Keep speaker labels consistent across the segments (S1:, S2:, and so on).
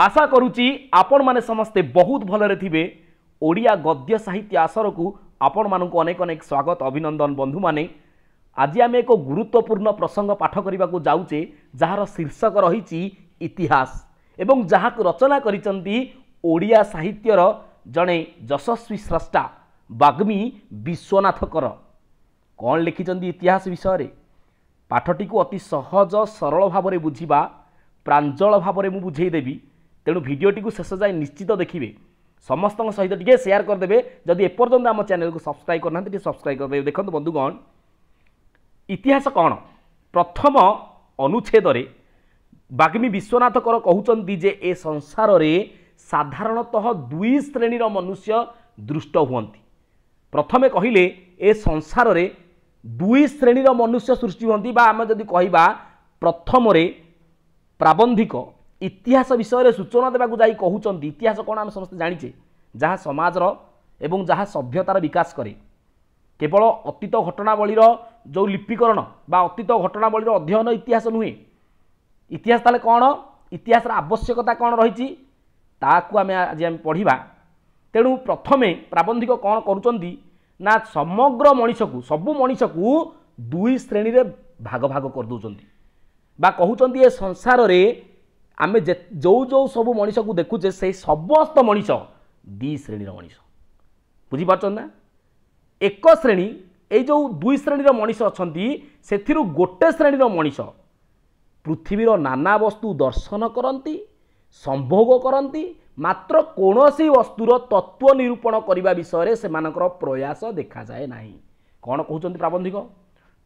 S1: ଆଶା କରୁଛି ଆପଣମାନେ ସମସ୍ତେ ବହୁତ ଭଲରେ ଥିବେ ଓଡ଼ିଆ ଗଦ୍ୟ ସାହିତ୍ୟ ଆସରକୁ ଆପଣମାନଙ୍କୁ ଅନେକ ଅନେକ ସ୍ୱାଗତ ଅଭିନନ୍ଦନ ବନ୍ଧୁମାନେ ଆଜି ଆମେ ଏକ ଗୁରୁତ୍ୱପୂର୍ଣ୍ଣ ପ୍ରସଙ୍ଗ ପାଠ କରିବାକୁ ଯାଉଛେ ଯାହାର ଶୀର୍ଷକ ରହିଛି ଇତିହାସ ଏବଂ ଯାହାକୁ ରଚନା କରିଛନ୍ତି ଓଡ଼ିଆ ସାହିତ୍ୟର ଜଣେ ଯଶସ୍ୱୀ ସ୍ରଷ୍ଟା ବାଗ୍ମୀ ବିଶ୍ୱନାଥକର କ'ଣ ଲେଖିଛନ୍ତି ଇତିହାସ ବିଷୟରେ ପାଠଟିକୁ ଅତି ସହଜ ସରଳ ଭାବରେ ବୁଝିବା ପ୍ରାଞ୍ଜଳ ଭାବରେ ମୁଁ ବୁଝେଇଦେବି ତେଣୁ ଭିଡ଼ିଓଟିକୁ ଶେଷ ଯାଏ ନିଶ୍ଚିତ ଦେଖିବେ ସମସ୍ତଙ୍କ ସହିତ ଟିକିଏ ସେୟାର କରିଦେବେ ଯଦି ଏପର୍ଯ୍ୟନ୍ତ ଆମ ଚ୍ୟାନେଲକୁ ସବସ୍କ୍ରାଇବ୍ କରିନାହାନ୍ତି ଟିକିଏ ସବସ୍କ୍ରାଇବ୍ କରିଦେବେ ଦେଖନ୍ତୁ ବନ୍ଧୁ କ'ଣ ଇତିହାସ କ'ଣ ପ୍ରଥମ ଅନୁଚ୍ଛେଦରେ ବାଗ୍ମୀ ବିଶ୍ୱନାଥକର କହୁଛନ୍ତି ଯେ ଏ ସଂସାରରେ ସାଧାରଣତଃ ଦୁଇ ଶ୍ରେଣୀର ମନୁଷ୍ୟ ଦୃଷ୍ଟ ହୁଅନ୍ତି ପ୍ରଥମେ କହିଲେ ଏ ସଂସାରରେ ଦୁଇ ଶ୍ରେଣୀର ମନୁଷ୍ୟ ସୃଷ୍ଟି ହୁଅନ୍ତି ବା ଆମେ ଯଦି କହିବା ପ୍ରଥମରେ ପ୍ରାବନ୍ଧିକ ইতিহাস বিষয়ে সূচনা দেওয়া যাই কুমার ইতিহাস কম আমি সমস্ত জাঁচে যা সমাজর এবং যা সভ্যতার বিকাশ করে কেবল অতীত ঘটনাবলীর যে লিপিকরণ বা অতীত ঘটনাবলীর অধ্যয়ন ইতিহাস নুহে ইতিহাস তাহলে কম ইতিহাস আবশ্যকতা কম রয়েছে আমি আজ আমি পড়া ପଢ଼ିବା প্রথমে প্রাবন্ধিক কম করছেন না সমগ্র ସମଗ୍ର সবু ସବୁ দুই শ্রেণী ভাগ ভাগ করে କରିଦେଉଛନ୍ତି বা କହୁଛନ୍ତି এ সংসারের ଆମେ ଯେ ଯେଉଁ ଯେଉଁ ସବୁ ମଣିଷକୁ ଦେଖୁଛେ ସେଇ ସମସ୍ତ ମଣିଷ ଦୁଇ ଶ୍ରେଣୀର ମଣିଷ ବୁଝିପାରୁଛନ୍ତି ନା ଏକ ଶ୍ରେଣୀ ଏଇ ଯେଉଁ ଦୁଇ ଶ୍ରେଣୀର ମଣିଷ ଅଛନ୍ତି ସେଥିରୁ ଗୋଟେ ଶ୍ରେଣୀର ମଣିଷ ପୃଥିବୀର ନାନା ବସ୍ତୁ ଦର୍ଶନ କରନ୍ତି ସମ୍ଭୋଗ କରନ୍ତି ମାତ୍ର କୌଣସି ବସ୍ତୁର ତତ୍ତ୍ୱ ନିରୂପଣ କରିବା ବିଷୟରେ ସେମାନଙ୍କର ପ୍ରୟାସ ଦେଖାଯାଏ ନାହିଁ କ'ଣ କହୁଛନ୍ତି ପ୍ରାବନ୍ଧିକ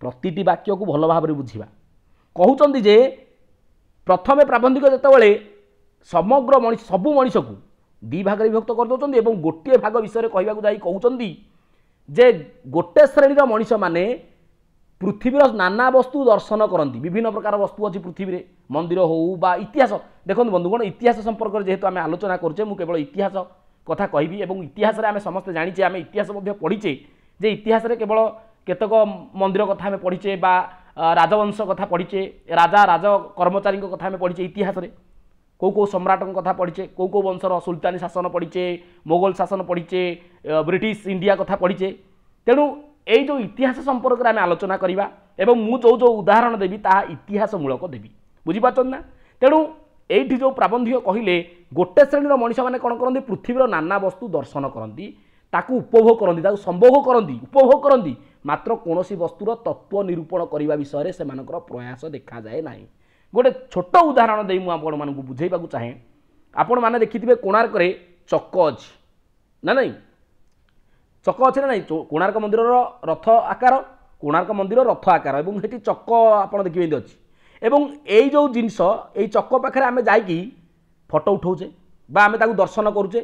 S1: ପ୍ରତିଟି ବାକ୍ୟକୁ ଭଲ ଭାବରେ ବୁଝିବା କହୁଛନ୍ତି ଯେ ପ୍ରଥମେ ପ୍ରାବନ୍ଧିକ ଯେତେବେଳେ ସମଗ୍ର ମଣିଷ ସବୁ ମଣିଷକୁ ଦୁଇ ଭାଗରେ ବିଭକ୍ତ କରିଦେଉଛନ୍ତି ଏବଂ ଗୋଟିଏ ଭାଗ ବିଷୟରେ କହିବାକୁ ଯାଇ କହୁଛନ୍ତି ଯେ ଗୋଟେ ଶ୍ରେଣୀର ମଣିଷମାନେ ପୃଥିବୀର ନାନା ବସ୍ତୁ ଦର୍ଶନ କରନ୍ତି ବିଭିନ୍ନ ପ୍ରକାର ବସ୍ତୁ ଅଛି ପୃଥିବୀରେ ମନ୍ଦିର ହେଉ ବା ଇତିହାସ ଦେଖନ୍ତୁ ବନ୍ଧୁଗଣ ଇତିହାସ ସମ୍ପର୍କରେ ଯେହେତୁ ଆମେ ଆଲୋଚନା କରୁଛେ ମୁଁ କେବଳ ଇତିହାସ କଥା କହିବି ଏବଂ ଇତିହାସରେ ଆମେ ସମସ୍ତେ ଜାଣିଛେ ଆମେ ଇତିହାସ ମଧ୍ୟ ପଢ଼ିଛେ ଯେ ଇତିହାସରେ କେବଳ କେତେକ ମନ୍ଦିର କଥା ଆମେ ପଢ଼ିଛେ ବା ରାଜବଂଶ କଥା ପଢ଼ିଛେ ରାଜା ରାଜ କର୍ମଚାରୀଙ୍କ କଥା ଆମେ ପଢ଼ିଛେ ଇତିହାସରେ କେଉଁ କେଉଁ ସମ୍ରାଟଙ୍କ କଥା ପଢ଼ିଛେ କେଉଁ କେଉଁ ବଂଶର ସୁଲତାନୀ ଶାସନ ପଢ଼ିଛେ ମୋଗଲ ଶାସନ ପଢ଼ିଛେ ବ୍ରିଟିଶ ଇଣ୍ଡିଆ କଥା ପଢ଼ିଛେ ତେଣୁ ଏଇ ଯେଉଁ ଇତିହାସ ସମ୍ପର୍କରେ ଆମେ ଆଲୋଚନା କରିବା ଏବଂ ମୁଁ ଯେଉଁ ଯେଉଁ ଉଦାହରଣ ଦେବି ତାହା ଇତିହାସମୂଳକ ଦେବି ବୁଝିପାରୁଛନ୍ତି ନା ତେଣୁ ଏଇଠି ଯେଉଁ ପ୍ରାବନ୍ଧିକ କହିଲେ ଗୋଟେ ଶ୍ରେଣୀର ମଣିଷମାନେ କ'ଣ କରନ୍ତି ପୃଥିବୀର ନାନା ବସ୍ତୁ ଦର୍ଶନ କରନ୍ତି ତାକୁ ଉପଭୋଗ କରନ୍ତି ତାକୁ ସମ୍ଭୋଗ କରନ୍ତି ଉପଭୋଗ କରନ୍ତି ମାତ୍ର କୌଣସି ବସ୍ତୁର ତତ୍ତ୍ୱ ନିରୂପଣ କରିବା ବିଷୟରେ ସେମାନଙ୍କର ପ୍ରୟାସ ଦେଖାଯାଏ ନାହିଁ ଗୋଟେ ଛୋଟ ଉଦାହରଣ ଦେଇ ମୁଁ ଆପଣମାନଙ୍କୁ ବୁଝେଇବାକୁ ଚାହେଁ ଆପଣମାନେ ଦେଖିଥିବେ କୋଣାର୍କରେ ଚକ ଅଛି ନା ନାହିଁ ଚକ ଅଛି ନା ନାହିଁ କୋଣାର୍କ ମନ୍ଦିରର ରଥ ଆକାର କୋଣାର୍କ ମନ୍ଦିର ରଥ ଆକାର ଏବଂ ସେଠି ଚକ ଆପଣ ଦେଖିବେ ଏମିତି ଅଛି ଏବଂ ଏଇ ଯେଉଁ ଜିନିଷ ଏଇ ଚକ ପାଖରେ ଆମେ ଯାଇକି ଫଟୋ ଉଠାଉଛେ বা আমি তাকে দর্শন করুছে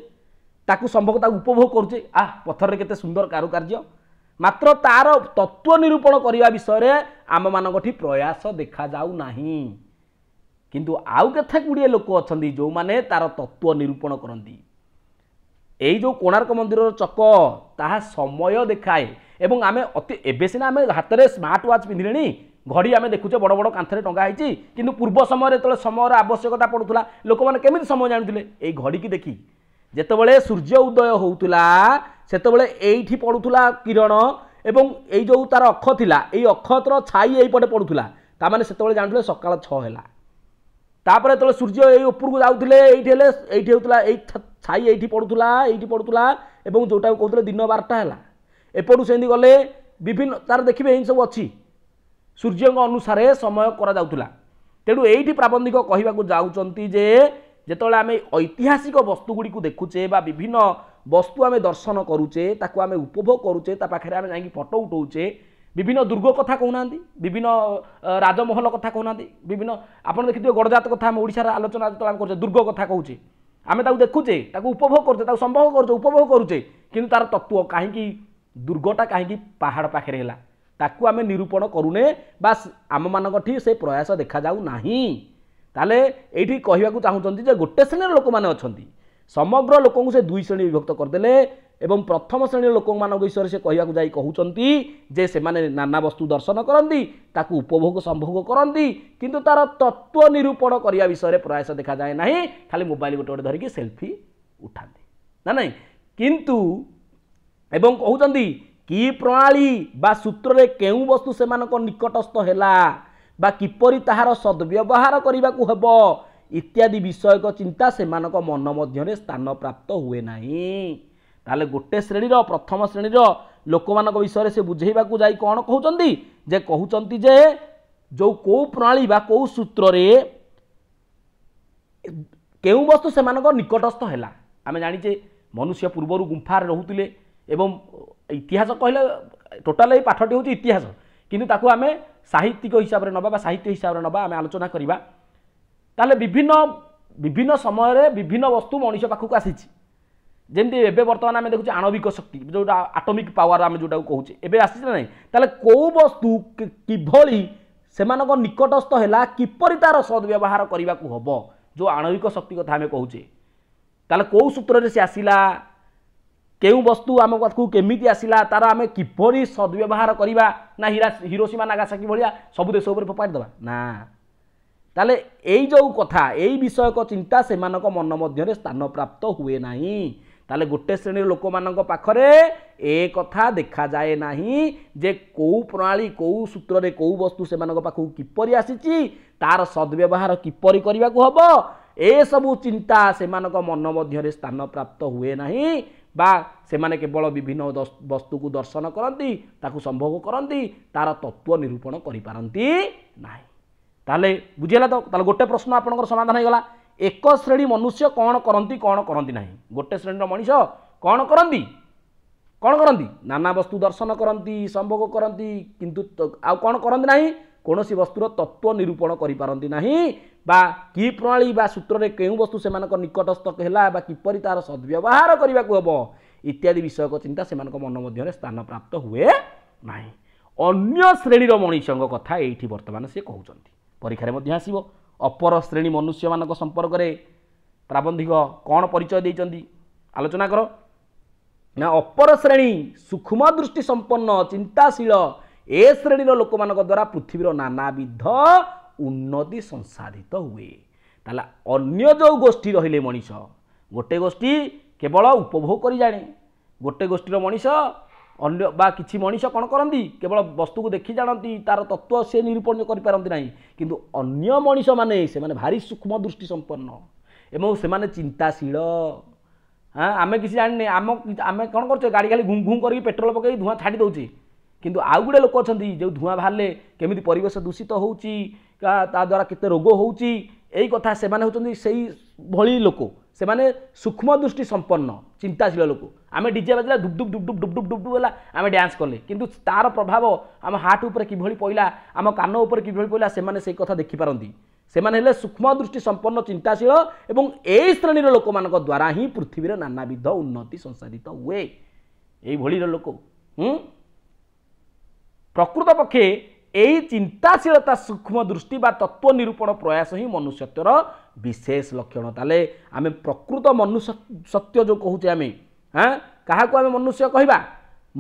S1: তাকে সম্ভব তাকে উপভোগ করুছে আহ পথরের কেতে সুন্দর কারুকার্য ମାତ୍ର ତା'ର ତତ୍ତ୍ୱ ନିରୂପଣ କରିବା ବିଷୟରେ ଆମମାନଙ୍କଠି ପ୍ରୟାସ ଦେଖାଯାଉନାହିଁ କିନ୍ତୁ ଆଉ କେତେ ଗୁଡ଼ିଏ ଲୋକ ଅଛନ୍ତି ଯେଉଁମାନେ ତା'ର ତତ୍ତ୍ୱ ନିରୂପଣ କରନ୍ତି ଏଇ ଯେଉଁ କୋଣାର୍କ ମନ୍ଦିରର ଚକ ତାହା ସମୟ ଦେଖାଏ ଏବଂ ଆମେ ଅତି ଏବେ ସିନା ଆମେ ହାତରେ ସ୍ମାର୍ଟ ୱାଚ୍ ପିନ୍ଧିଲେଣି ଘଡ଼ି ଆମେ ଦେଖୁଛେ ବଡ଼ ବଡ଼ କାନ୍ଥରେ ଟଙ୍ଗା ହେଇଛି କିନ୍ତୁ ପୂର୍ବ ସମୟରେ ଯେତେବେଳେ ସମୟର ଆବଶ୍ୟକତା ପଡ଼ୁଥିଲା ଲୋକମାନେ କେମିତି ସମୟ ଜାଣୁଥିଲେ ଏଇ ଘଡ଼ିକି ଦେଖି যেতবে সূর্য উদয় হোলা সেতবে এইটি পড়ুলা কিরণ এবং এই যে তার অক্ষ লা এই অক্ষর ছাই এইপটে পড়ুলা তা মানে সেতবে জাণুলে সকাল ছলা তাপরে যেতবে সূর্য এই উপরক যাওলে এইটি হলে এইটি হোলা এই ছাই এইটি পড়ুলা এইটি পড়ুলা এবং যেটা কৌলে দিন বারটা হল এপটু সেমি গলে বিভিন্ন তার দেখবে এই সব অছি সূর্যঙ্ অনুসারে সময় করা যাওয়া তেণু এইটি প্রাবন্ধিক কহবাক যাচ্ছেন যে যেতবে আমি ঐতিহাসিক বস্তুগুড়ি দেখুছে বা বিভিন্ন বস্তু আমি দর্শন করুছে তাকে আমি উপভোগ করুছে তা পাখে আমি যাই ফটো উঠাউছে বিভিন্ন দুর্গ কথা কৌনা বিভিন্ন রাজমহল কথা কৌনা বিভিন্ন আপনার দেখিথে গড়জাত কথা আমি ওড়শার আলোচনা যেত আমি করছে দুর্গ কথা কৌছে আমি তাকে দেখুছে তাকে উপভোগ করছে তাকে সম্ভব করছে উপভোগ করছে কিন্তু তার তত্ত্ব কাহিঁকি দুর্গটা কাহিঁকি পাহাড় পাখে হল তাকে আমি নিরূপণ করুনে বা আমি সেই প্রয়াস দেখা যাও না ତାହେଲେ ଏଇଠି କହିବାକୁ ଚାହୁଁଛନ୍ତି ଯେ ଗୋଟେ ଶ୍ରେଣୀର ଲୋକମାନେ ଅଛନ୍ତି ସମଗ୍ର ଲୋକଙ୍କୁ ସେ ଦୁଇ ଶ୍ରେଣୀ ବିଭକ୍ତ କରିଦେଲେ ଏବଂ ପ୍ରଥମ ଶ୍ରେଣୀର ଲୋକମାନଙ୍କ ବିଷୟରେ ସେ କହିବାକୁ ଯାଇ କହୁଛନ୍ତି ଯେ ସେମାନେ ନାନା ବସ୍ତୁ ଦର୍ଶନ କରନ୍ତି ତାକୁ ଉପଭୋଗ ସମ୍ଭୋଗ କରନ୍ତି କିନ୍ତୁ ତା'ର ତତ୍ଵ ନିରୂପଣ କରିବା ବିଷୟରେ ପ୍ରୟାସ ଦେଖାଯାଏ ନାହିଁ ଖାଲି ମୋବାଇଲ୍ ଗୋଟେ ଗୋଟେ ଧରିକି ସେଲ୍ଫି ଉଠାନ୍ତି ନା ନାହିଁ କିନ୍ତୁ ଏବଂ କହୁଛନ୍ତି କି ପ୍ରଣାଳୀ ବା ସୂତ୍ରରେ କେଉଁ ବସ୍ତୁ ସେମାନଙ୍କ ନିକଟସ୍ଥ ହେଲା ବା କିପରି ତାହାର ସଦ୍ବ୍ୟବହାର କରିବାକୁ ହେବ ଇତ୍ୟାଦି ବିଷୟକ ଚିନ୍ତା ସେମାନଙ୍କ ମନ ମଧ୍ୟରେ ସ୍ଥାନ ପ୍ରାପ୍ତ ହୁଏ ନାହିଁ ତାହେଲେ ଗୋଟେ ଶ୍ରେଣୀର ପ୍ରଥମ ଶ୍ରେଣୀର ଲୋକମାନଙ୍କ ବିଷୟରେ ସେ ବୁଝେଇବାକୁ ଯାଇ କ'ଣ କହୁଛନ୍ତି ଯେ କହୁଛନ୍ତି ଯେ ଯେଉଁ କେଉଁ ପ୍ରଣାଳୀ ବା କେଉଁ ସୂତ୍ରରେ କେଉଁ ବସ୍ତୁ ସେମାନଙ୍କ ନିକଟସ୍ଥ ହେଲା ଆମେ ଜାଣିଛେ ମନୁଷ୍ୟ ପୂର୍ବରୁ ଗୁମ୍ଫାରେ ରହୁଥିଲେ ଏବଂ ଇତିହାସ କହିଲେ ଟୋଟାଲ ଏଇ ପାଠଟି ହେଉଛି ଇତିହାସ କିନ୍ତୁ ତାକୁ ଆମେ ସାହିତ୍ୟିକ ହିସାବରେ ନେବା ବା ସାହିତ୍ୟ ହିସାବରେ ନେବା ଆମେ ଆଲୋଚନା କରିବା ତାହେଲେ ବିଭିନ୍ନ ବିଭିନ୍ନ ସମୟରେ ବିଭିନ୍ନ ବସ୍ତୁ ମଣିଷ ପାଖକୁ ଆସିଛି ଯେମିତି ଏବେ ବର୍ତ୍ତମାନ ଆମେ ଦେଖୁଛେ ଆଣବିକ ଶକ୍ତି ଯେଉଁଟା ଆଟମିକ୍ ପାୱାର ଆମେ ଯେଉଁଟାକୁ କହୁଛେ ଏବେ ଆସିଛି ନା ନାହିଁ ତାହେଲେ କେଉଁ ବସ୍ତୁ କିଭଳି ସେମାନଙ୍କ ନିକଟସ୍ଥ ହେଲା କିପରି ତା'ର ସଦ୍ବ୍ୟବହାର କରିବାକୁ ହେବ ଯେଉଁ ଆଣବିକ ଶକ୍ତି କଥା ଆମେ କହୁଛେ ତାହେଲେ କେଉଁ ସୂତ୍ରରେ ସେ ଆସିଲା কেউ বস্তু আম পাখু কেমি আসিল তার আমি কিপর সদ্ব্যবহার করা না হিরা হিরোসীমা নাগাসাকি ভিয়া সব দেশ উপরে ফোপাড়ি দেওয়া না তাহলে এই যে কথা এই বিষয়ক চিন্তা সে মন মধ্যে স্থানপ্রাপ্ত হুয়ে না তাহলে গোটে শ্রেণীর লোক পাখরে এ কথা দেখা যায় না যে কেউ প্রণালী কেউ সূত্রে কেউ বস্তু সে পাখু কিপর আসিছি তার সদ্ব্যবহার কিপর করা হব এসব চিন্তা সে মন মধ্যে স্থানপ্রাপ্ত হুয়ে না ବା ସେମାନେ କେବଳ ବିଭିନ୍ନ ବସ୍ତୁକୁ ଦର୍ଶନ କରନ୍ତି ତାକୁ ସମ୍ଭୋଗ କରନ୍ତି ତା'ର ତତ୍ତ୍ୱ ନିରୂପଣ କରିପାରନ୍ତି ନାହିଁ ତାହେଲେ ବୁଝିଗଲା ତ ତାହେଲେ ଗୋଟେ ପ୍ରଶ୍ନ ଆପଣଙ୍କର ସମାଧାନ ହୋଇଗଲା ଏକ ଶ୍ରେଣୀ ମନୁଷ୍ୟ କ'ଣ କରନ୍ତି କ'ଣ କରନ୍ତି ନାହିଁ ଗୋଟେ ଶ୍ରେଣୀର ମଣିଷ କ'ଣ କରନ୍ତି କ'ଣ କରନ୍ତି ନାନା ବସ୍ତୁ ଦର୍ଶନ କରନ୍ତି ସମ୍ଭୋଗ କରନ୍ତି କିନ୍ତୁ ଆଉ କ'ଣ କରନ୍ତି ନାହିଁ କୌଣସି ବସ୍ତୁର ତତ୍ଵ ନିରୂପଣ କରିପାରନ୍ତି ନାହିଁ ବା କି ପ୍ରଣାଳୀ ବା ସୂତ୍ରରେ କେଉଁ ବସ୍ତୁ ସେମାନଙ୍କ ନିକଟସ୍ଥ ହେଲା ବା କିପରି ତାର ସଦ୍ବ୍ୟବହାର କରିବାକୁ ହେବ ଇତ୍ୟାଦି ବିଷୟକ ଚିନ୍ତା ସେମାନଙ୍କ ମନ ମଧ୍ୟରେ ସ୍ଥାନ ପ୍ରାପ୍ତ ହୁଏ ନାହିଁ ଅନ୍ୟ ଶ୍ରେଣୀର ମଣିଷଙ୍କ କଥା ଏଇଠି ବର୍ତ୍ତମାନ ସେ କହୁଛନ୍ତି ପରୀକ୍ଷାରେ ମଧ୍ୟ ଆସିବ ଅପର ଶ୍ରେଣୀ ମନୁଷ୍ୟମାନଙ୍କ ସମ୍ପର୍କରେ ପ୍ରାବନ୍ଧିକ କ'ଣ ପରିଚୟ ଦେଇଛନ୍ତି ଆଲୋଚନା କର ନା ଅପର ଶ୍ରେଣୀ ସୂକ୍ଷ୍ମ ଦୃଷ୍ଟି ସମ୍ପନ୍ନ ଚିନ୍ତାଶୀଳ ଏ ଶ୍ରେଣୀର ଲୋକମାନଙ୍କ ଦ୍ୱାରା ପୃଥିବୀର ନାନାବିଧ ଉନ୍ନତି ସଂସାଧିତ ହୁଏ ତାହେଲେ ଅନ୍ୟ ଯେଉଁ ଗୋଷ୍ଠୀ ରହିଲେ ମଣିଷ ଗୋଟେ ଗୋଷ୍ଠୀ କେବଳ ଉପଭୋଗ କରିଜାଣେ ଗୋଟେ ଗୋଷ୍ଠୀର ମଣିଷ ଅନ୍ୟ ବା କିଛି ମଣିଷ କ'ଣ କରନ୍ତି କେବଳ ବସ୍ତୁକୁ ଦେଖି ଜାଣନ୍ତି ତା'ର ତତ୍ତ୍ୱ ସେ ନିରୂପଣ କରିପାରନ୍ତି ନାହିଁ କିନ୍ତୁ ଅନ୍ୟ ମଣିଷମାନେ ସେମାନେ ଭାରି ସୂକ୍ଷ୍ମ ଦୃଷ୍ଟି ସମ୍ପନ୍ନ ଏବଂ ସେମାନେ ଚିନ୍ତାଶୀଳ ହଁ ଆମେ କିଛି ଜାଣିନେ ଆମ ଆମେ କ'ଣ କରୁଛେ ଗାଡ଼ି ଖାଲି ଘୁଁ ଘୁଁ କରିକି ପେଟ୍ରୋଲ ପକାଇ ଧୂଆଁ ଛାଡ଼ି ଦେଉଛି କିନ୍ତୁ ଆଉ ଗୁଡ଼େ ଲୋକ ଅଛନ୍ତି ଯେଉଁ ଧୂଆଁ ବାହାରିଲେ କେମିତି ପରିବେଶ ଦୂଷିତ ହେଉଛି ତା ଦ୍ୱାରା କେତେ ରୋଗ ହେଉଛି ଏଇ କଥା ସେମାନେ ହେଉଛନ୍ତି ସେଇ ଭଳି ଲୋକ ସେମାନେ ସୂକ୍ଷ୍ମ ଦୃଷ୍ଟି ସମ୍ପନ୍ନ ଚିନ୍ତାଶୀଳ ଲୋକ ଆମେ ଡିଜେ ବାଜିଲା ଡୁବ୍ ଡୁବ୍ ଡୁବ୍ ଡୁବ୍ ଡୁବ୍ ଡୁବ୍ ଡୁବ୍ ହେଲା ଆମେ ଡ୍ୟାନ୍ସ କଲେ କିନ୍ତୁ ତା'ର ପ୍ରଭାବ ଆମ ହାର୍ଟ ଉପରେ କିଭଳି ପଡ଼ିଲା ଆମ କାନ ଉପରେ କିଭଳି ପଡ଼ିଲା ସେମାନେ ସେଇ କଥା ଦେଖିପାରନ୍ତି ସେମାନେ ହେଲେ ସୂକ୍ଷ୍ମ ଦୃଷ୍ଟି ସମ୍ପନ୍ନ ଚିନ୍ତାଶୀଳ ଏବଂ ଏଇ ଶ୍ରେଣୀର ଲୋକମାନଙ୍କ ଦ୍ୱାରା ହିଁ ପୃଥିବୀରେ ନାନାବିଧ ଉନ୍ନତି ସଂସାଧିତ ହୁଏ ଏଇଭଳିର ଲୋକ ହୁଁ ପ୍ରକୃତପକ୍ଷେ ଏହି ଚିନ୍ତାଶୀଳତା ସୂକ୍ଷ୍ମ ଦୃଷ୍ଟି ବା ତତ୍ତ୍ୱ ନିରୂପଣ ପ୍ରୟାସ ହିଁ ମନୁଷ୍ୟତ୍ୱର ବିଶେଷ ଲକ୍ଷଣ ତାହେଲେ ଆମେ ପ୍ରକୃତ ମନୁଷ୍ୟ ସତ୍ୟ ଯେଉଁ କହୁଛେ ଆମେ ହଁ କାହାକୁ ଆମେ ମନୁଷ୍ୟ କହିବା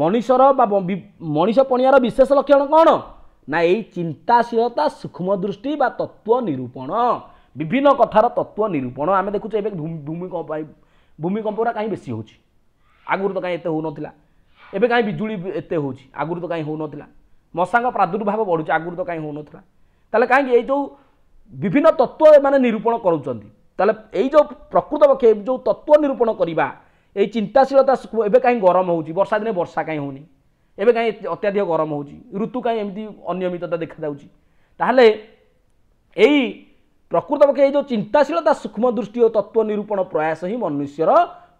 S1: ମଣିଷର ବା ମଣିଷ ପଣିଆର ବିଶେଷ ଲକ୍ଷଣ କ'ଣ ନା ଏଇ ଚିନ୍ତାଶୀଳତା ସୂକ୍ଷ୍ମ ଦୃଷ୍ଟି ବା ତତ୍ତ୍ୱ ନିରୂପଣ ବିଭିନ୍ନ କଥାର ତତ୍ତ୍ୱ ନିରୂପଣ ଆମେ ଦେଖୁଛେ ଏବେ ଭୂମିକମ୍ପ ଭୂମିକମ୍ପଗୁଡ଼ା କାହିଁ ବେଶୀ ହେଉଛି ଆଗରୁ ତ କାହିଁ ଏତେ ହେଉନଥିଲା ଏବେ କାହିଁ ବିଜୁଳି ଏତେ ହେଉଛି ଆଗରୁ ତ କାହିଁ ହେଉନଥିଲା ମଶାଙ୍କ ପ୍ରାଦୁର୍ଭାବ ବଢ଼ୁଛି ଆଗରୁ ତ କାହିଁ ହେଉନଥିଲା ତାହେଲେ କାହିଁକି ଏଇ ଯେଉଁ ବିଭିନ୍ନ ତତ୍ତ୍ୱ ଏମାନେ ନିରୂପଣ କରୁଛନ୍ତି ତାହେଲେ ଏଇ ଯେଉଁ ପ୍ରକୃତପକ୍ଷେ ଯେଉଁ ତତ୍ତ୍ୱ ନିରୂପଣ କରିବା ଏଇ ଚିନ୍ତାଶୀଳତା ଏବେ କାହିଁ ଗରମ ହେଉଛି ବର୍ଷା ଦିନେ ବର୍ଷା କାହିଁ ହେଉନି ଏବେ କାହିଁ ଅତ୍ୟାଧିକ ଗରମ ହେଉଛି ଋତୁ କାହିଁ ଏମିତି ଅନିୟମିତତା ଦେଖାଯାଉଛି ତାହେଲେ ଏଇ ପ୍ରକୃତପକ୍ଷେ ଏଇ ଯେଉଁ ଚିନ୍ତାଶୀଳତା ସୂକ୍ଷ୍ମ ଦୃଷ୍ଟି ଓ ତତ୍ତ୍ୱ ନିରୂପଣ ପ୍ରୟାସ ହିଁ ମନୁଷ୍ୟର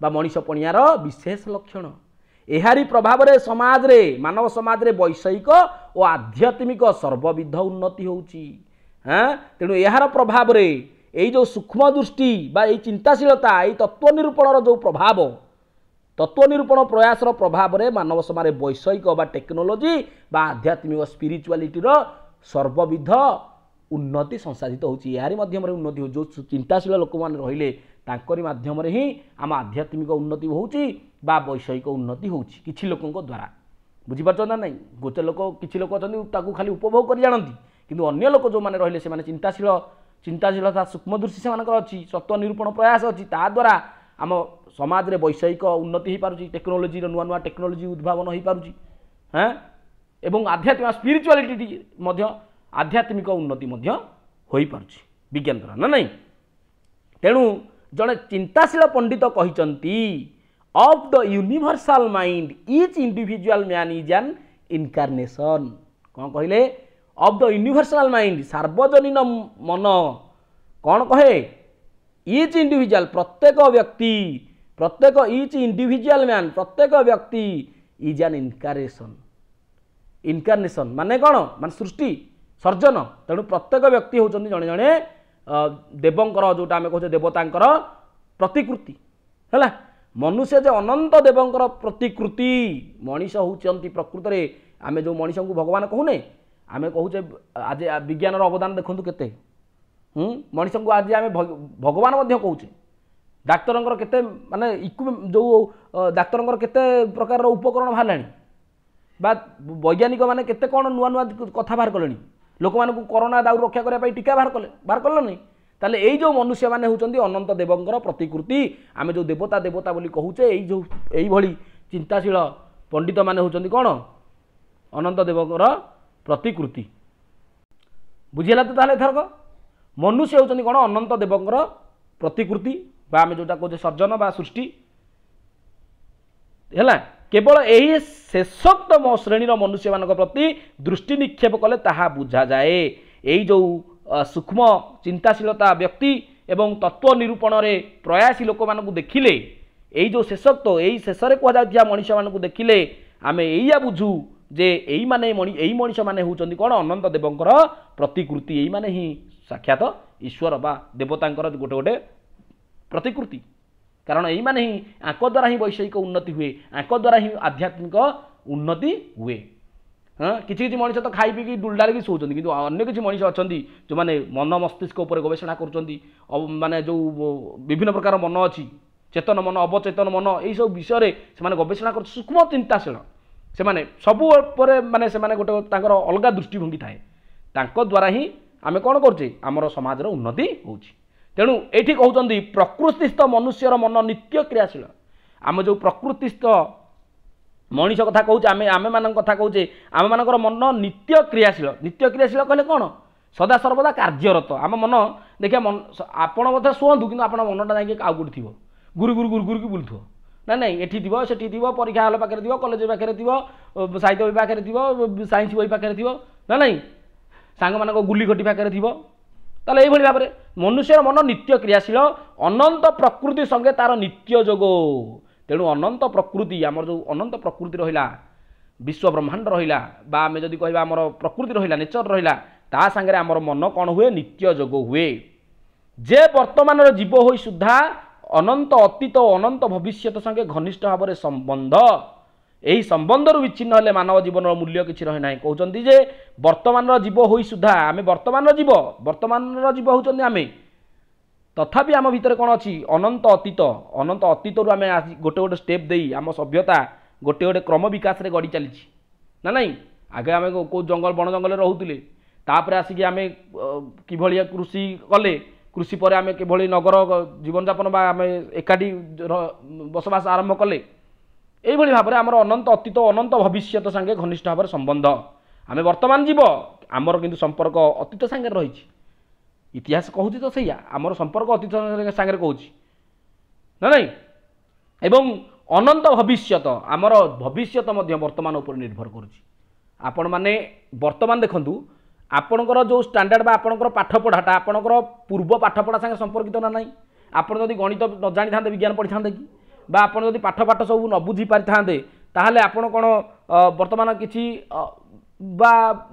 S1: ବା ମଣିଷ ପଣିଆର ବିଶେଷ ଲକ୍ଷଣ ଏହାରି ପ୍ରଭାବରେ ସମାଜରେ ମାନବ ସମାଜରେ ବୈଷୟିକ ଓ ଆଧ୍ୟାତ୍ମିକ ସର୍ବବିଧ ଉନ୍ନତି ହେଉଛି ହଁ ତେଣୁ ଏହାର ପ୍ରଭାବରେ ଏଇ ଯେଉଁ ସୂକ୍ଷ୍ମ ଦୃଷ୍ଟି ବା ଏଇ ଚିନ୍ତାଶୀଳତା ଏଇ ତତ୍ତ୍ୱ ନିରୂପଣର ଯେଉଁ ପ୍ରଭାବ ତତ୍ତ୍ୱ ନିରୂପଣ ପ୍ରୟାସର ପ୍ରଭାବରେ ମାନବ ସମାରେ ବୈଷୟିକ ବା ଟେକ୍ନୋଲୋଜି ବା ଆଧ୍ୟାତ୍ମିକ ସ୍ପିରିଚୁଆଲିଟିର ସର୍ବବିଧ ଉନ୍ନତି ସଂସାଧିତ ହେଉଛି ଏହାରି ମାଧ୍ୟମରେ ଉନ୍ନତି ହେଉଛି ଯେଉଁ ଚିନ୍ତାଶୀଳ ଲୋକମାନେ ରହିଲେ ତାଙ୍କରି ମାଧ୍ୟମରେ ହିଁ ଆମ ଆଧ୍ୟାତ୍ମିକ ଉନ୍ନତି ହେଉଛି ବା ବୈଷୟିକ ଉନ୍ନତି ହେଉଛି କିଛି ଲୋକଙ୍କ ଦ୍ୱାରା ବୁଝିପାରୁଛନ୍ତି ନା ନାହିଁ ଗୋଟେ ଲୋକ କିଛି ଲୋକ ଅଛନ୍ତି ତାକୁ ଖାଲି ଉପଭୋଗ କରି ଜାଣନ୍ତି କିନ୍ତୁ ଅନ୍ୟ ଲୋକ ଯେଉଁମାନେ ରହିଲେ ସେମାନେ ଚିନ୍ତାଶୀଳ ଚିନ୍ତାଶୀଳତା ସୂକ୍ଷ୍ମଦୃଷ୍ଟି ସେମାନଙ୍କର ଅଛି ସତ୍ୱ ନିରୂପଣ ପ୍ରୟାସ ଅଛି ତାଦ୍ୱାରା ଆମ ସମାଜରେ ବୈଷୟିକ ଉନ୍ନତି ହୋଇପାରୁଛି ଟେକ୍ନୋଲୋଜିର ନୂଆ ନୂଆ ଟେକ୍ନୋଲୋଜି ଉଦ୍ଭାବନ ହୋଇପାରୁଛି ହଁ ଏବଂ ଆଧ୍ୟାତ୍ମିକ ସ୍ପିରିଚୁଆଲିଟି ମଧ୍ୟ ଆଧ୍ୟାତ୍ମିକ ଉନ୍ନତି ମଧ୍ୟ ହୋଇପାରୁଛି ବିଜ୍ଞାନ ଦ୍ୱାରା ନା ନାହିଁ ତେଣୁ ଜଣେ ଚିନ୍ତାଶୀଳ ପଣ୍ଡିତ କହିଛନ୍ତି of the universal mind each individual man is an incarnation କ'ଣ କହିଲେ ଅଫ୍ ଦ ୟୁନିଭର୍ସାଲ ମାଇଣ୍ଡ ସାର୍ବଜନୀନ ମନ କ'ଣ କହେ ଇଚ୍ ଇଣ୍ଡିଭିଜୁଆଲ୍ ପ୍ରତ୍ୟେକ ବ୍ୟକ୍ତି ପ୍ରତ୍ୟେକ ଇଚ୍ ଇଣ୍ଡିଭିଜୁଆଲ୍ ମ୍ୟାନ୍ ପ୍ରତ୍ୟେକ ବ୍ୟକ୍ତି ଇଜ୍ ଆନ୍ ଇନକାରେସନ୍ ଇନକାର୍ନେସନ୍ ମାନେ କ'ଣ ମାନେ ସୃଷ୍ଟି ସର୍ଜନ ତେଣୁ ପ୍ରତ୍ୟେକ ବ୍ୟକ୍ତି ହେଉଛନ୍ତି ଜଣେ ଜଣେ ଦେବଙ୍କର ଯେଉଁଟା ଆମେ କହୁଛେ ଦେବତାଙ୍କର ପ୍ରତିକୃତି ହେଲା ମନୁଷ୍ୟ ଯେ ଅନନ୍ତ ଦେବଙ୍କର ପ୍ରତିକୃତି ମଣିଷ ହେଉଛନ୍ତି ପ୍ରକୃତରେ ଆମେ ଯେଉଁ ମଣିଷଙ୍କୁ ଭଗବାନ କହୁନେ ଆମେ କହୁଛେ ଆଜି ବିଜ୍ଞାନର ଅବଦାନ ଦେଖନ୍ତୁ କେତେ ହୁଁ ମଣିଷଙ୍କୁ ଆଜି ଆମେ ଭଗବାନ ମଧ୍ୟ କହୁଛେ ଡାକ୍ତରଙ୍କର କେତେ ମାନେ ଯେଉଁ ଡାକ୍ତରଙ୍କର କେତେ ପ୍ରକାରର ଉପକରଣ ବାହାରିଲାଣି ବା ବୈଜ୍ଞାନିକମାନେ କେତେ କ'ଣ ନୂଆ ନୂଆ କଥା ବାହାର କଲେଣି ଲୋକମାନଙ୍କୁ କରୋନା ଦାଉରୁ ରକ୍ଷା କରିବା ପାଇଁ ଟୀକା ବାହାର କଲେ ବାହାର କଲେନି তাহলে এই যে মনুষ্য মানে হচ্ছেন অনন্ত দেবঙ্কর প্রতিকৃতি আমি যে দেবতা দেবতা বলে কুচে এই যে এইভাবে চিন্তাশীল পণ্ডিত মানে হচ্ছেন কোণ অনন্ত দেবঙ্কর প্রতিকৃতি বুঝিলা তো তাহলে এথরক মনুষ্য হচ্ছেন কোণ অনন্ত দেবঙ্কর প্রতিকৃতি বা আমি যেটা কৌছে সর্জন বা সৃষ্টি ହେଲା କେବଳ ଏହି ଶେଷୋକ୍ତମ ଶ୍ରେଣୀର ମନୁଷ୍ୟମାନଙ୍କ ପ୍ରତି ଦୃଷ୍ଟି ନିକ୍ଷେପ କଲେ ତାହା ବୁଝାଯାଏ ଏଇ ଯେଉଁ ସୂକ୍ଷ୍ମ ଚିନ୍ତାଶୀଳତା ବ୍ୟକ୍ତି ଏବଂ ତତ୍ତ୍ୱ ନିରୂପଣରେ ପ୍ରୟାସୀ ଲୋକମାନଙ୍କୁ ଦେଖିଲେ ଏଇ ଯେଉଁ ଶେଷତ୍ୱ ଏଇ ଶେଷରେ କୁହାଯାଉଥିବା ମଣିଷମାନଙ୍କୁ ଦେଖିଲେ ଆମେ ଏଇଆ ବୁଝୁ ଯେ ଏଇମାନେ ଏଇ ମଣିଷମାନେ ହେଉଛନ୍ତି କ'ଣ ଅନନ୍ତ ଦେବଙ୍କର ପ୍ରତିକୃତି ଏଇମାନେ ହିଁ ସାକ୍ଷାତ ଈଶ୍ୱର ବା ଦେବତାଙ୍କର ଗୋଟେ ଗୋଟେ ପ୍ରତିକୃତି କାରଣ ଏଇମାନେ ହିଁ ଆଙ୍କ ଦ୍ୱାରା ହିଁ ବୈଷୟିକ ଉନ୍ନତି ହୁଏ ଆଙ୍କ ଦ୍ୱାରା ହିଁ ଆଧ୍ୟାତ୍ମିକ ଉନ୍ନତି ହୁଏ হ্যাঁ কিছু কিছু মানুষ তো খাই পিকি ডুলডালি শোচান কিন্তু অন্য কিছু মানুষ অনেক যে মন মস্তিষ্ক উপরে গবেষণা করছেন মানে যে বিভিন্ন প্রকার মন অছি চেতন মন অবচেতন মন এইসব বিষয়ে সে গবেষণা করছে সূক্ষ্ম চিন্তাশীল সে সবু উপরে মানে সে গোটে তাঁর অলগা দৃষ্টিভঙ্গি থাকে তাঁক দ্বারা হি আমি কম করছে আমার সমাজের উন্নতি হচ্ছে তেমন এটি কুমার প্রকৃতিস্থ মনুষ্যর মন নিত্য ক্রিয়াশীল আমি যে প্রকৃতিস্থ ମଣିଷ କଥା କହୁଛେ ଆମେ ଆମେମାନଙ୍କ କଥା କହୁଛେ ଆମମାନଙ୍କର ମନ ନିତ୍ୟ କ୍ରିୟାଶୀଳ ନିତ୍ୟ କ୍ରିୟାଶୀଳ କହିଲେ କ'ଣ ସଦା ସର୍ବଦା କାର୍ଯ୍ୟରତ ଆମ ମନ ଦେଖିବା ମନ ଆପଣ ମଧ୍ୟ ଶୁଅନ୍ତୁ କିନ୍ତୁ ଆପଣ ମନଟା ଯାଇକି ଆଉ କେଉଁଠି ଥିବ ଗୁରୁ ଗୁରୁ ଗୁରୁ ଗୁରୁକି ବୁଲୁଥିବ ନା ନାଇଁ ଏଠି ଥିବ ସେଠି ଥିବ ପରୀକ୍ଷା ହଲ ପାଖରେ ଥିବ କଲେଜ ପାଖରେ ଥିବ ସାହିତ୍ୟ ବହି ପାଖରେ ଥିବ ସାଇନ୍ସ ବହି ପାଖରେ ଥିବ ନା ନାଇଁ ସାଙ୍ଗମାନଙ୍କ ଗୁଲିକଟି ପାଖରେ ଥିବ তাহলে এইভাবে ভাবে মনুষ্যের মন নিত্য ক্রিয়াশীল অনন্ত প্রকৃতি সঙ্গে তার নিত্য যোগ ତେଣୁ ଅନନ୍ତ ପ୍ରକୃତି ଆମର ଯେଉଁ ଅନନ୍ତ ପ୍ରକୃତି ରହିଲା ବିଶ୍ୱ ବ୍ରହ୍ମାଣ୍ଡ ରହିଲା ବା ଆମେ ଯଦି କହିବା ଆମର ପ୍ରକୃତି ରହିଲା ନେଚର ରହିଲା ତା ସାଙ୍ଗରେ ଆମର ମନ କ'ଣ ହୁଏ ନିତ୍ୟ ଯୋଗ ହୁଏ ଯେ ବର୍ତ୍ତମାନର ଜୀବ ହୋଇ ସୁଦ୍ଧା ଅନନ୍ତ ଅତୀତ ଓ ଅନନ୍ତ ଭବିଷ୍ୟତ ସଙ୍ଗେ ଘନିଷ୍ଠ ଭାବରେ ସମ୍ବନ୍ଧ ଏହି ସମ୍ବନ୍ଧରୁ ବିଚ୍ଛିନ୍ନ ହେଲେ ମାନବ ଜୀବନର ମୂଲ୍ୟ କିଛି ରହେ ନାହିଁ କହୁଛନ୍ତି ଯେ ବର୍ତ୍ତମାନର ଜୀବ ହୋଇ ସୁଦ୍ଧା ଆମେ ବର୍ତ୍ତମାନର ଜୀବ ବର୍ତ୍ତମାନର ଜୀବ ହେଉଛନ୍ତି ଆମେ ତଥାପି ଆମ ଭିତରେ କ'ଣ ଅଛି ଅନନ୍ତ ଅତୀତ ଅନନ୍ତ ଅତୀତରୁ ଆମେ ଆସି ଗୋଟେ ଗୋଟେ ଷ୍ଟେପ୍ ଦେଇ ଆମ ସଭ୍ୟତା ଗୋଟେ ଗୋଟେ କ୍ରମ ବିକାଶରେ ଗଢ଼ି ଚାଲିଛି ନା ନାହିଁ ଆଗେ ଆମେ କେଉଁ ଜଙ୍ଗଲ ବଣ ଜଙ୍ଗଲରେ ରହୁଥିଲେ ତାପରେ ଆସିକି ଆମେ କିଭଳି କୃଷି କଲେ କୃଷି ପରେ ଆମେ କିଭଳି ନଗର ଜୀବନଯାପନ ବା ଆମେ ଏକାଠି ବସବାସ ଆରମ୍ଭ କଲେ ଏଇଭଳି ଭାବରେ ଆମର ଅନନ୍ତ ଅତୀତ ଅନନ୍ତ ଭବିଷ୍ୟତ ସାଙ୍ଗେ ଘନିଷ୍ଠ ଭାବରେ ସମ୍ବନ୍ଧ ଆମେ ବର୍ତ୍ତମାନ ଯିବ ଆମର କିନ୍ତୁ ସମ୍ପର୍କ ଅତୀତ ସାଙ୍ଗରେ ରହିଛି ଇତିହାସ କହୁଛି ତ ସେଇଆ ଆମର ସମ୍ପର୍କ ଅତୀତ ସାଙ୍ଗରେ କହୁଛି ନା ନାହିଁ ଏବଂ ଅନନ୍ତ ଭବିଷ୍ୟତ ଆମର ଭବିଷ୍ୟତ ମଧ୍ୟ ବର୍ତ୍ତମାନ ଉପରେ ନିର୍ଭର କରୁଛି ଆପଣମାନେ ବର୍ତ୍ତମାନ ଦେଖନ୍ତୁ ଆପଣଙ୍କର ଯେଉଁ ଷ୍ଟାଣ୍ଡାର୍ଡ଼ ବା ଆପଣଙ୍କର ପାଠପଢ଼ାଟା ଆପଣଙ୍କର ପୂର୍ବ ପାଠପଢ଼ା ସାଙ୍ଗେ ସମ୍ପର୍କିତ ନା ନାହିଁ ଆପଣ ଯଦି ଗଣିତ ନ ଜାଣିଥାନ୍ତେ ବିଜ୍ଞାନ ପଢ଼ିଥାନ୍ତେ କି বা ଆପଣ ଯଦି ପାଠ ପାଠ ସବୁ ନ ବୁଝି ପାରିଥାନ୍ତେ ତାହେଲେ ଆପଣ କ'ଣ ବର୍ତ୍ତମାନ କିଛି বা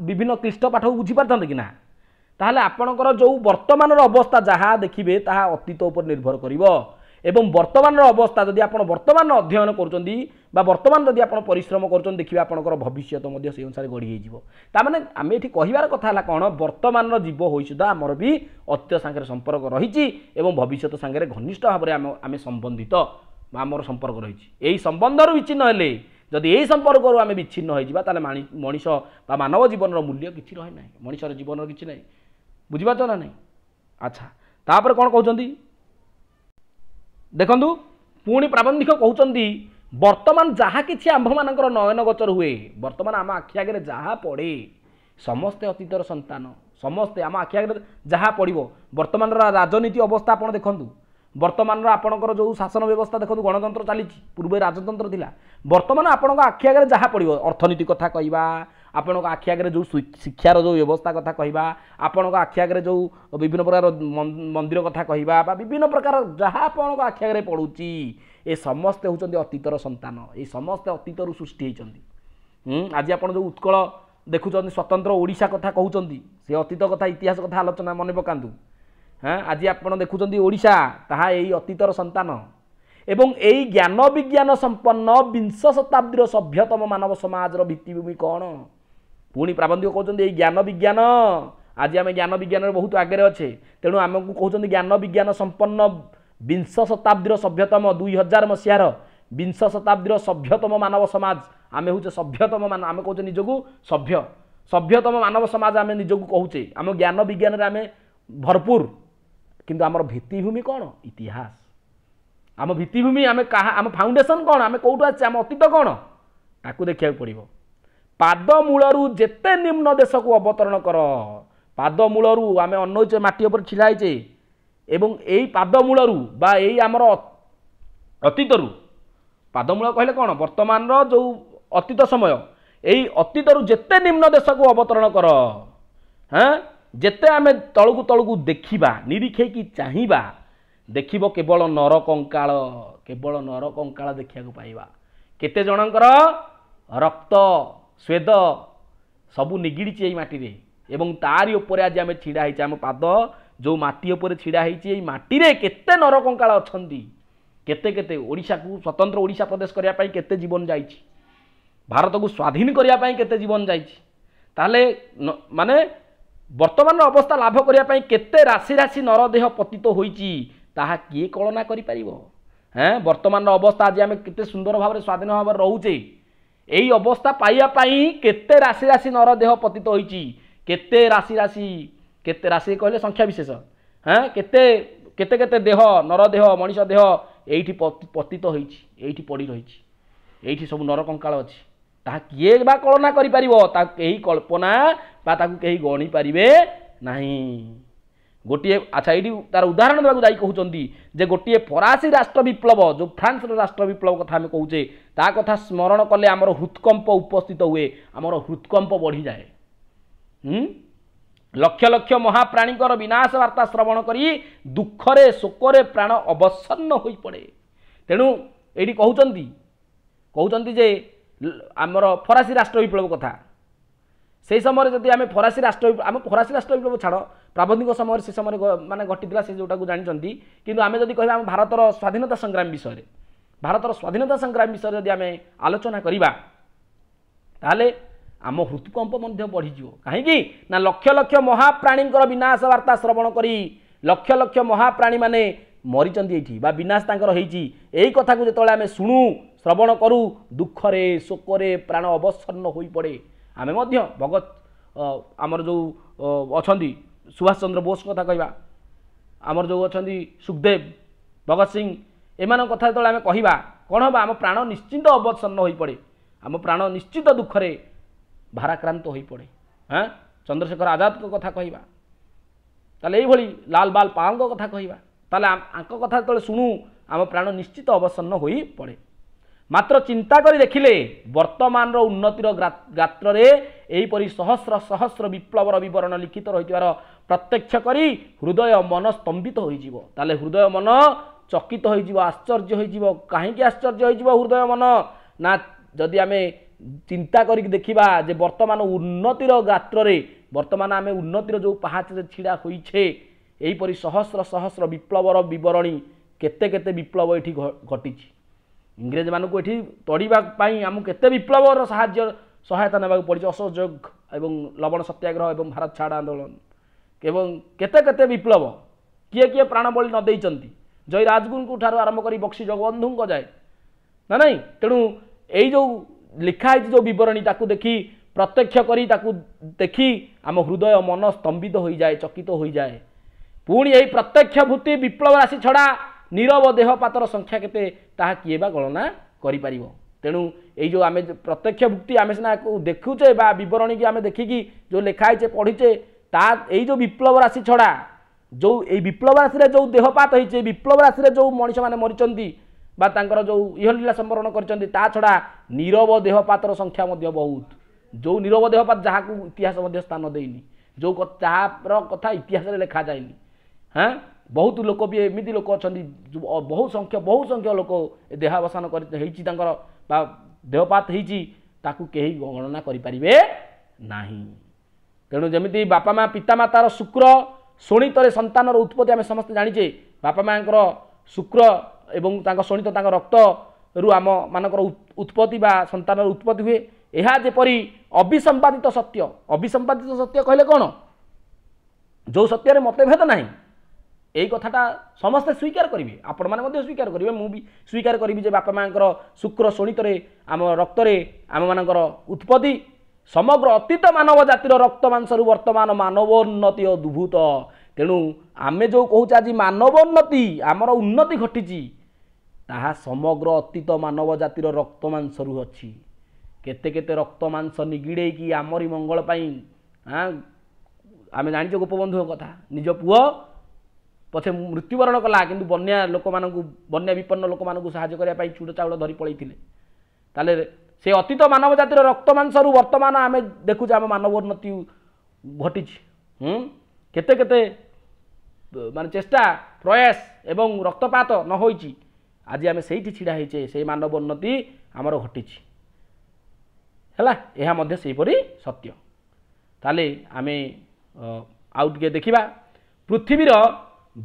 S1: ବିଭିନ୍ନ କ୍ଲିଷ୍ଟ ପାଠକୁ ବୁଝିପାରିଥାନ୍ତେ କି ନା ତାହେଲେ ଆପଣଙ୍କର ଯେଉଁ ବର୍ତ୍ତମାନର ଅବସ୍ଥା ଯାହା ଦେଖିବେ ତାହା ଅତୀତ ଉପରେ ନିର୍ଭର କରିବ ଏବଂ ବର୍ତ୍ତମାନର ଅବସ୍ଥା ଯଦି ଆପଣ ବର୍ତ୍ତମାନ ଅଧ୍ୟୟନ କରୁଛନ୍ତି ବା ବର୍ତ୍ତମାନ ଯଦି ଆପଣ ପରିଶ୍ରମ କରୁଛନ୍ତି ଦେଖିବେ ଆପଣଙ୍କର ଭବିଷ୍ୟତ ମଧ୍ୟ ସେଇ ଅନୁସାରେ ଗଢ଼ି ହୋଇଯିବ ତାମାନେ ଆମେ ଏଠି କହିବାର କଥା ହେଲା କ'ଣ ବର୍ତ୍ତମାନର ଜୀବ ହୋଇ ସୁଦ୍ଧା ଆମର ବି ଅତୀତ ସାଙ୍ଗରେ ସମ୍ପର୍କ ରହିଛି ଏବଂ ଭବିଷ୍ୟତ ସାଙ୍ଗରେ ଘନିଷ୍ଠ ଭାବରେ ଆମ ଆମେ ସମ୍ବନ୍ଧିତ ଆମର ସମ୍ପର୍କ ରହିଛି ଏହି ସମ୍ବନ୍ଧରୁ ବିଚ୍ଛିନ୍ନ ହେଲେ ଯଦି ଏହି ସମ୍ପର୍କରୁ ଆମେ ବିଚ୍ଛିନ୍ନ ହୋଇଯିବା ତାହେଲେ ମଣିଷ ବା ମାନବ ଜୀବନର ମୂଲ୍ୟ କିଛି ରହେ ନାହିଁ ମଣିଷର ଜୀବନର କିଛି ନାହିଁ ବୁଝିପାରୁଛ ନା ନାହିଁ ଆଚ୍ଛା ତାପରେ କ'ଣ କହୁଛନ୍ତି ଦେଖନ୍ତୁ ପୁଣି ପ୍ରାବନ୍ଧିକ କହୁଛନ୍ତି ବର୍ତ୍ତମାନ ଯାହା କିଛି ଆମ୍ଭମାନଙ୍କର ନୟନ ନୟନଗୋଚର ହୁଏ ବର୍ତ୍ତମାନ ଆମ ଆଖି ଆଗରେ ଯାହା ପଡ଼େ ସମସ୍ତେ ଅତୀତର ସନ୍ତାନ ସମସ୍ତେ ଆମ ଆଖି ଆଗରେ ଯାହା ପଡ଼ିବ ବର୍ତ୍ତମାନର ରାଜନୀତି ଅବସ୍ଥା ଆପଣ ଦେଖନ୍ତୁ ବର୍ତ୍ତମାନର ଆପଣଙ୍କର ଯେଉଁ ଶାସନ ବ୍ୟବସ୍ଥା ଦେଖନ୍ତୁ ଗଣତନ୍ତ୍ର ଚାଲିଛି ପୂର୍ବେ ରାଜତନ୍ତ୍ର ଥିଲା ବର୍ତ୍ତମାନ ଆପଣଙ୍କ ଆଖି ଆଗରେ ଯାହା ପଡ଼ିବ ଅର୍ଥନୀତି କଥା କହିବା ଆପଣଙ୍କ ଆଖି ଆଗରେ ଯେଉଁ ଶିକ୍ଷାର ଯେଉଁ ବ୍ୟବସ୍ଥା କଥା କହିବା ଆପଣଙ୍କ ଆଖି ଆଗରେ ଯେଉଁ ବିଭିନ୍ନ ପ୍ରକାର ମନ୍ଦିର କଥା କହିବା ବା ବିଭିନ୍ନ ପ୍ରକାର ଯାହା ଆପଣଙ୍କ ଆଖି ଆଗରେ ପଡ଼ୁଛି ଏ ସମସ୍ତେ ହେଉଛନ୍ତି ଅତୀତର ସନ୍ତାନ ଏ ସମସ୍ତେ ଅତୀତରୁ ସୃଷ୍ଟି ହୋଇଛନ୍ତି ଆଜି ଆପଣ ଯେଉଁ ଉତ୍କଳ ଦେଖୁଛନ୍ତି ସ୍ୱତନ୍ତ୍ର ଓଡ଼ିଶା କଥା କହୁଛନ୍ତି ସେ ଅତୀତ କଥା ଇତିହାସ କଥା ଆଲୋଚନା ମନେ ପକାନ୍ତୁ ହଁ ଆଜି ଆପଣ ଦେଖୁଛନ୍ତି ଓଡ଼ିଶା ତାହା ଏଇ ଅତୀତର ସନ୍ତାନ ଏବଂ ଏଇ ଜ୍ଞାନ ବିଜ୍ଞାନ ସମ୍ପନ୍ନ ବିଂଶ ଶତାବ୍ଦୀର ସଭ୍ୟତମ ମାନବ ସମାଜର ଭିତ୍ତିଭୂମି କ'ଣ ପୁଣି ପ୍ରାବନ୍ଧିକ କହୁଛନ୍ତି ଏଇ ଜ୍ଞାନ ବିଜ୍ଞାନ ଆଜି ଆମେ ଜ୍ଞାନ ବିଜ୍ଞାନରେ ବହୁତ ଆଗରେ ଅଛେ ତେଣୁ ଆମକୁ କହୁଛନ୍ତି ଜ୍ଞାନ ବିଜ୍ଞାନ ସମ୍ପନ୍ନ ବିଂଶ ଶତାବ୍ଦୀର ସଭ୍ୟତମ ଦୁଇ ହଜାର ମସିହାର ବିଂଶ ଶତାବ୍ଦୀର ସଭ୍ୟତମ ମାନବ ସମାଜ ଆମେ ହେଉଛେ ସଭ୍ୟତମ ମାନ ଆମେ କହୁଛେ ନିଜକୁ ସଭ୍ୟ ସଭ୍ୟତମ ମାନବ ସମାଜ ଆମେ ନିଜକୁ କହୁଛେ ଆମ ଜ୍ଞାନ ବିଜ୍ଞାନରେ ଆମେ ଭରପୁର କିନ୍ତୁ ଆମର ଭିତ୍ତିଭୂମି କ'ଣ ଇତିହାସ ଆମ ଭିତ୍ତିଭୂମି ଆମେ କାହା ଆମ ଫାଉଣ୍ଡେସନ୍ କ'ଣ ଆମେ କେଉଁଠୁ ଆସିଛେ ଆମ ଅତୀତ କ'ଣ ତାକୁ ଦେଖିବାକୁ ପଡ଼ିବ ପାଦମୂଳରୁ ଯେତେ ନିମ୍ନ ଦେଶକୁ ଅବତରଣ କର ପାଦମୂଳରୁ ଆମେ ଅନ୍ୟ ମାଟି ଉପରେ ଛିଡ଼ା ହେଇଛେ ଏବଂ ଏଇ ପାଦମୂଳରୁ ବା ଏଇ ଆମର ଅତୀତରୁ ପାଦମୂଳ କହିଲେ କ'ଣ ବର୍ତ୍ତମାନର ଯେଉଁ ଅତୀତ ସମୟ ଏଇ ଅତୀତରୁ ଯେତେ ନିମ୍ନ ଦେଶକୁ ଅବତରଣ କର ହଁ ଯେତେ ଆମେ ତଳକୁ ତଳକୁ ଦେଖିବା ନିରୀକ୍ଷେଇକି ଚାହିଁବା ଦେଖିବ କେବଳ ନର କଙ୍କାଳ କେବଳ ନର କଙ୍କାଳ ଦେଖିବାକୁ ପାଇବା କେତେ ଜଣଙ୍କର ରକ୍ତ ସ୍ୱେଦ ସବୁ ନିଗିଡ଼ିଛି ଏଇ ମାଟିରେ ଏବଂ ତାରି ଉପରେ ଆଜି ଆମେ ଛିଡ଼ା ହେଇଛେ ଆମ ପାଦ ଯେଉଁ ମାଟି ଉପରେ ଛିଡ଼ା ହେଇଛି ଏଇ ମାଟିରେ କେତେ ନରକଙ୍କାଳ ଅଛନ୍ତି କେତେ କେତେ ଓଡ଼ିଶାକୁ ସ୍ୱତନ୍ତ୍ର ଓଡ଼ିଶା ପ୍ରଦେଶ କରିବା ପାଇଁ କେତେ ଜୀବନ ଯାଇଛି ଭାରତକୁ ସ୍ୱାଧୀନ କରିବା ପାଇଁ କେତେ ଜୀବନ ଯାଇଛି ତାହେଲେ ମାନେ ବର୍ତ୍ତମାନର ଅବସ୍ଥା ଲାଭ କରିବା ପାଇଁ କେତେ ରାଶି ରାଶି ନରଦେହ ପତିତ ହୋଇଛି ତାହା କିଏ କଳନା କରିପାରିବ হ্যাঁ বর্তমানের অবস্থা আজ আমি কেতে সুন্দর ভাবে স্বাধীন ভাবে রয়েছে এই অবস্থা পাইয়া পাই কেতে রাশি রাশি নর দেহ পতিত হয়েছি কেতে রাশি রাশি কেতে রাশি কহিলে সংখ্যা বিশেষ হ্যাঁ কেতে কেতে কেতে দেহ নর দেহ মনিষ দেহ এইটি পতিত হয়েছি এইটি পড়ি রয়েছে এইটি সব নরকঙ্কাল অছি ତାହା କିଏ ବା କଳନା କରିପାରିବ ତାକୁ କେହି କଳ୍ପନା ବା ତାକୁ କେହି ଗଣିପାରିବେ ନାହିଁ ଗୋଟିଏ ଆଚ୍ଛା ଏଇଠି ତାର ଉଦାହରଣ ଦେବାକୁ ଯାଇ କହୁଛନ୍ତି ଯେ ଗୋଟିଏ ଫରାସୀ ରାଷ୍ଟ୍ର ବିପ୍ଳବ ଯେଉଁ ଫ୍ରାନ୍ସର ରାଷ୍ଟ୍ର ବିପ୍ଳବ କଥା ଆମେ କହୁଛେ ତା କଥା ସ୍ମରଣ କଲେ ଆମର ହୃତ୍କମ୍ପ ଉପସ୍ଥିତ ହୁଏ ଆମର ହୃତ୍କମ୍ପ ବଢ଼ିଯାଏ ଲକ୍ଷ ଲକ୍ଷ ମହାପ୍ରାଣୀଙ୍କର ବିନାଶ ବାର୍ତ୍ତା ଶ୍ରବଣ କରି ଦୁଃଖରେ ଶୋକରେ ପ୍ରାଣ ଅବସନ୍ନ ହୋଇପଡ଼େ ତେଣୁ ଏଇଠି କହୁଛନ୍ତି କହୁଛନ୍ତି ଯେ ଆମର ଫରାସୀ ରାଷ୍ଟ୍ର ବିପ୍ଳବ କଥା ସେହି ସମୟରେ ଯଦି ଆମେ ଫରାସୀ ରାଷ୍ଟ୍ର ଆମ ଫରାସୀ ରାଷ୍ଟ୍ର ବିପ୍ଳବ ଛାଡ଼ ପ୍ରାବନ୍ଧିକ ସମୟରେ ସେ ସମୟରେ ମାନେ ଘଟିଥିଲା ସେ ଯେଉଁଟାକୁ ଜାଣିଛନ୍ତି କିନ୍ତୁ ଆମେ ଯଦି କହିବା ଆମ ଭାରତର ସ୍ୱାଧୀନତା ସଂଗ୍ରାମ ବିଷୟରେ ଭାରତର ସ୍ୱାଧୀନତା ସଂଗ୍ରାମ ବିଷୟରେ ଯଦି ଆମେ ଆଲୋଚନା କରିବା ତାହେଲେ ଆମ ହୃତୁକମ୍ପ ମଧ୍ୟ ବଢ଼ିଯିବ କାହିଁକି ନା ଲକ୍ଷ ଲକ୍ଷ ମହାପ୍ରାଣୀଙ୍କର ବିନାଶ ବାର୍ତ୍ତା ଶ୍ରବଣ କରି ଲକ୍ଷ ଲକ୍ଷ ମହାପ୍ରାଣୀମାନେ ମରିଛନ୍ତି ଏଇଠି ବା ବିନାଶ ତାଙ୍କର ହେଇଛି ଏଇ କଥାକୁ ଯେତେବେଳେ ଆମେ ଶୁଣୁ ଶ୍ରବଣ କରୁ ଦୁଃଖରେ ଶୋକରେ ପ୍ରାଣ ଅବସନ୍ନ ହୋଇପଡ଼େ ଆମେ ମଧ୍ୟ ଭଗତ ଆମର ଯେଉଁ ଅଛନ୍ତି ସୁଭାଷ ଚନ୍ଦ୍ର ବୋଷ କଥା କହିବା ଆମର ଯେଉଁ ଅଛନ୍ତି ସୁଖଦେବ ଭଗତ ସିଂ ଏମାନଙ୍କ କଥା ଯେତେବେଳେ ଆମେ କହିବା କ'ଣ ହେବ ଆମ ପ୍ରାଣ ନିଶ୍ଚିନ୍ତ ଅବସନ୍ନ ହୋଇପଡ଼େ ଆମ ପ୍ରାଣ ନିଶ୍ଚିତ ଦୁଃଖରେ ଭାରାକ୍ରାନ୍ତ ହୋଇପଡ଼େ ହଁ ଚନ୍ଦ୍ରଶେଖର ଆଜାଦଙ୍କ କଥା କହିବା ତାହେଲେ ଏଇଭଳି ଲାଲ ବାଲ ପାଓଙ୍କ କଥା କହିବା ତାହେଲେ ଆଙ୍କ କଥା ଯେତେବେଳେ ଶୁଣୁ ଆମ ପ୍ରାଣ ନିଶ୍ଚିତ ଅବସନ୍ନ ହୋଇପଡ଼େ মাত্র চিন্তা করে দেখিলে বর্তমান উন্নতির গাত্রে এইপরি সহস্র সহস্র বিপ্লবর বিবরণ লিখিত রয়েছে প্রত্যক্ষ করে হৃদয় মন স্তম্ভিত হয়ে যাব তাহলে হৃদয় মন চকিত হয়ে যাব আশ্চর্য হয়ে যাব কী আশ্চর্য হয়ে যাব হৃদয় মন না যদি আমি চিন্তা করি দেখিবা যে বর্তমান উন্নতির গাত্রে বর্তমান আমি উন্নতির যে পাহাচে ছিড়া হয়েছে এইপরি সহস্র সহস্র বিপ্লবর বিবরণী কেতে কেতে বিপ্লব এটি ঘটিছে ଇଂରେଜ ମାନଙ୍କୁ ଏଠି ତଡ଼ିବା ପାଇଁ ଆମକୁ କେତେ ବିପ୍ଳବର ସାହାଯ୍ୟ ସହାୟତା ନେବାକୁ ପଡ଼ିଛି ଅସହଯୋଗ ଏବଂ ଲବଣ ସତ୍ୟାଗ୍ରହ ଏବଂ ଭାରତ ଛାଡ଼ ଆନ୍ଦୋଳନ ଏବଂ କେତେ କେତେ ବିପ୍ଳବ କିଏ କିଏ ପ୍ରାଣବଳି ନ ଦେଇଛନ୍ତି ଜୟୀ ରାଜଗୁରୁଙ୍କ ଠାରୁ ଆରମ୍ଭ କରି ବକ୍ସି ଜଗବନ୍ଧୁଙ୍କ ଯାଏ ନା ନାହିଁ ତେଣୁ ଏଇ ଯେଉଁ ଲେଖା ହେଇଛି ଯେଉଁ ବିବରଣୀ ତାକୁ ଦେଖି ପ୍ରତ୍ୟକ୍ଷ କରି ତାକୁ ଦେଖି ଆମ ହୃଦୟ ମନ ସ୍ତମ୍ଭିତ ହୋଇଯାଏ ଚକିତ ହୋଇଯାଏ ପୁଣି ଏହି ପ୍ରତ୍ୟକ୍ଷ ଭୂତି ବିପ୍ଳବ ରାଶି ଛଡ଼ା ନିରବ ଦେହପାତର ସଂଖ୍ୟା କେତେ ତାହା କିଏ ବା ଗଣନା କରିପାରିବ ତେଣୁ ଏଇ ଯେଉଁ ଆମେ ପ୍ରତ୍ୟକ୍ଷ ଭୁକ୍ତି ଆମେ ସିନା ଦେଖୁଛେ ବା ବିବରଣୀକି ଆମେ ଦେଖିକି ଯେଉଁ ଲେଖା ହେଇଛେ ପଢ଼ିଛେ ତା ଏଇ ଯେଉଁ ବିପ୍ଳବ ରାଶି ଛଡ଼ା ଯେଉଁ ଏଇ ବିପ୍ଳବ ରାଶିରେ ଯେଉଁ ଦେହପାତ ହେଇଛି ବିପ୍ଳବ ରାଶିରେ ଯେଉଁ ମଣିଷମାନେ ମରିଛନ୍ତି ବା ତାଙ୍କର ଯେଉଁ ଇହଲୀଳା ସମ୍ବରଣ କରିଛନ୍ତି ତା ଛଡ଼ା ନିରବ ଦେହପାତର ସଂଖ୍ୟା ମଧ୍ୟ ବହୁତ ଯେଉଁ ନିରବ ଦେହପାତ ଯାହାକୁ ଇତିହାସ ମଧ୍ୟ ସ୍ଥାନ ଦେଇନି ଯେଉଁ ଯାହାର କଥା ଇତିହାସରେ ଲେଖାଯାଏନି ହଁ ବହୁତ ଲୋକ ବି ଏମିତି ଲୋକ ଅଛନ୍ତି ବହୁ ସଂଖ୍ୟା ବହୁ ସଂଖ୍ୟା ଲୋକ ଦେହାବସାନ କରି ହେଇଛି ତାଙ୍କର ବା ଦେହପାତ ହେଇଛି ତାକୁ କେହି ଗଣନା କରିପାରିବେ ନାହିଁ ତେଣୁ ଯେମିତି ବାପା ମା' ପିତାମାତାର ଶୁକ୍ର ଶୋଣିତରେ ସନ୍ତାନର ଉତ୍ପତ୍ତି ଆମେ ସମସ୍ତେ ଜାଣିଛେ ବାପା ମାଆଙ୍କର ଶୁକ୍ର ଏବଂ ତାଙ୍କ ଶୋଣିତ ତାଙ୍କ ରକ୍ତରୁ ଆମମାନଙ୍କର ଉତ୍ପତ୍ତି ବା ସନ୍ତାନର ଉତ୍ପତ୍ତି ହୁଏ ଏହା ଯେପରି ଅବିସମ୍ପାଦିତ ସତ୍ୟ ଅବିସମ୍ପାଦିତ ସତ୍ୟ କହିଲେ କ'ଣ ଯେଉଁ ସତ୍ୟରେ ମତଭେଦ ନାହିଁ এই কথাটা ସମସ୍ତେ ସ୍ୱୀକାର କରିବେ ଆପଣମାନେ ମଧ୍ୟ ସ୍ୱୀକାର କରିବେ ମୁଁ ବି ସ୍ୱୀକାର କରିବି ଯେ ବାପା ମାଆଙ୍କର ଶୁକ୍ର ଶୋଣିତରେ ଆମ ରକ୍ତରେ ଆମମାନଙ୍କର ଉତ୍ପତ୍ତି ସମଗ୍ର ଅତୀତ ମାନବ ଜାତିର ରକ୍ତ ମାଂସରୁ ବର୍ତ୍ତମାନ ମାନବୋନ୍ନତି ଅଦ୍ଭୁତ ତେଣୁ ଆମେ ଯେଉଁ କହୁଛେ ଆଜି ମାନବୋନ୍ନତି ଆମର ଉନ୍ନତି ଘଟିଛି ତାହା ସମଗ୍ର ଅତୀତ ମାନବ ଜାତିର ରକ୍ତ ମାଂସରୁ ଅଛି କେତେ କେତେ ରକ୍ତ ମାଂସ ନିଗିଡ଼େଇକି ଆମରି ମଙ୍ଗଳ ପାଇଁ ଆମେ ଜାଣିଛେ ଗୋପବନ୍ଧୁଙ୍କ କଥା ନିଜ ପୁଅ ପଛେ ମୃତ୍ୟୁବରଣ କଲା କିନ୍ତୁ ବନ୍ୟା ଲୋକମାନଙ୍କୁ ବନ୍ୟା ବିପନ୍ନ ଲୋକମାନଙ୍କୁ ସାହାଯ୍ୟ କରିବା ପାଇଁ ଚୁଡ଼ ଚାଉଳ ଧରି ପଳେଇଥିଲେ ତାହେଲେ ସେ ଅତୀତ ମାନବ ଜାତିର ରକ୍ତ ମାଂସରୁ ବର୍ତ୍ତମାନ ଆମେ ଦେଖୁଛେ ଆମ ମାନବୋନ୍ନତି ଘଟିଛି କେତେ କେତେ ମାନେ ଚେଷ୍ଟା ପ୍ରୟାସ ଏବଂ ରକ୍ତପାତ ନ ହୋଇଛି ଆଜି ଆମେ ସେଇଠି ଛିଡ଼ା ହେଇଛେ ସେଇ ମାନବୋନ୍ନତି ଆମର ଘଟିଛି ହେଲା ଏହା ମଧ୍ୟ ସେହିପରି ସତ୍ୟ ତାହେଲେ ଆମେ ଆଉ ଟିକେ ଦେଖିବା ପୃଥିବୀର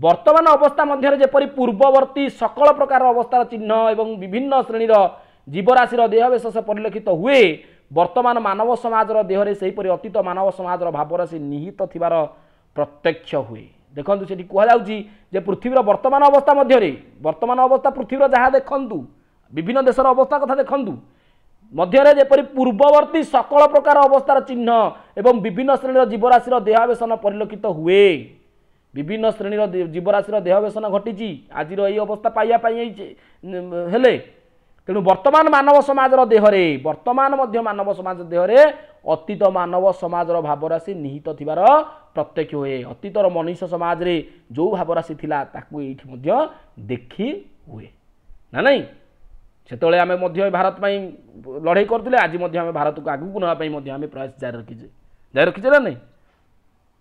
S1: ବର୍ତ୍ତମାନ ଅବସ୍ଥା ମଧ୍ୟରେ ଯେପରି ପୂର୍ବବର୍ତ୍ତୀ ସକଳ ପ୍ରକାରର ଅବସ୍ଥାର ଚିହ୍ନ ଏବଂ ବିଭିନ୍ନ ଶ୍ରେଣୀର ଜୀବରାଶିର ଦେହବିଶେଷ ପରିଲକ୍ଷିତ ହୁଏ ବର୍ତ୍ତମାନ ମାନବ ସମାଜର ଦେହରେ ସେହିପରି ଅତୀତ ମାନବ ସମାଜର ଭାବରେ ସେ ନିହିତ ଥିବାର ପ୍ରତ୍ୟକ୍ଷ ହୁଏ ଦେଖନ୍ତୁ ସେଠି କୁହାଯାଉଛି ଯେ ପୃଥିବୀର ବର୍ତ୍ତମାନ ଅବସ୍ଥା ମଧ୍ୟରେ ବର୍ତ୍ତମାନ ଅବସ୍ଥା ପୃଥିବୀର ଯାହା ଦେଖନ୍ତୁ ବିଭିନ୍ନ ଦେଶର ଅବସ୍ଥା କଥା ଦେଖନ୍ତୁ ମଧ୍ୟରେ ଯେପରି ପୂର୍ବବର୍ତ୍ତୀ ସକଳ ପ୍ରକାର ଅବସ୍ଥାର ଚିହ୍ନ ଏବଂ ବିଭିନ୍ନ ଶ୍ରେଣୀର ଜୀବରାଶିର ଦେହାବେଶନ ପରିଲକ୍ଷିତ ହୁଏ বিভিন্ন শ্রেণীর জীবরাশির দেহবেশন ঘটিছি আজির এই অবস্থা পাইয়া পাই হলে তেমন বর্তমান মানব সমাজের দেহরে বর্তমান মধ্য মানব সমাজ দেহরে অতীত মানব সমাজর ভাবরাশি নিহিত থিবার প্রত্যক্ষ হুয়ে অতীতর মনীষ সমাজে যে ভাবরাশি লা তাকে এইটি দেখি হুয়ে না নাই সেতবে আমি মধ্যে ভারত পাই লড়াই করলে আজ আমি ভারতকে আগুক নেওয়া আমি প্রয়াস জারি রাখিছে জারি রাখিছে না নাই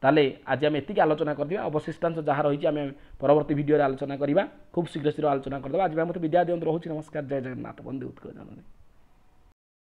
S1: তাহলে আজ আমি এতিকি আলোচনা করা অবশিষ্টাংশ যা রয়েছে আমি পরবর্তী ভিডিওরে আলোচনা করা খুব শীঘ্র শীঘ্র আলোচনা করা আজ মতো বিদ্যা দিও রয়েছে নমস্কার জয় জগন্নাথ বন্ধু উৎকল জননী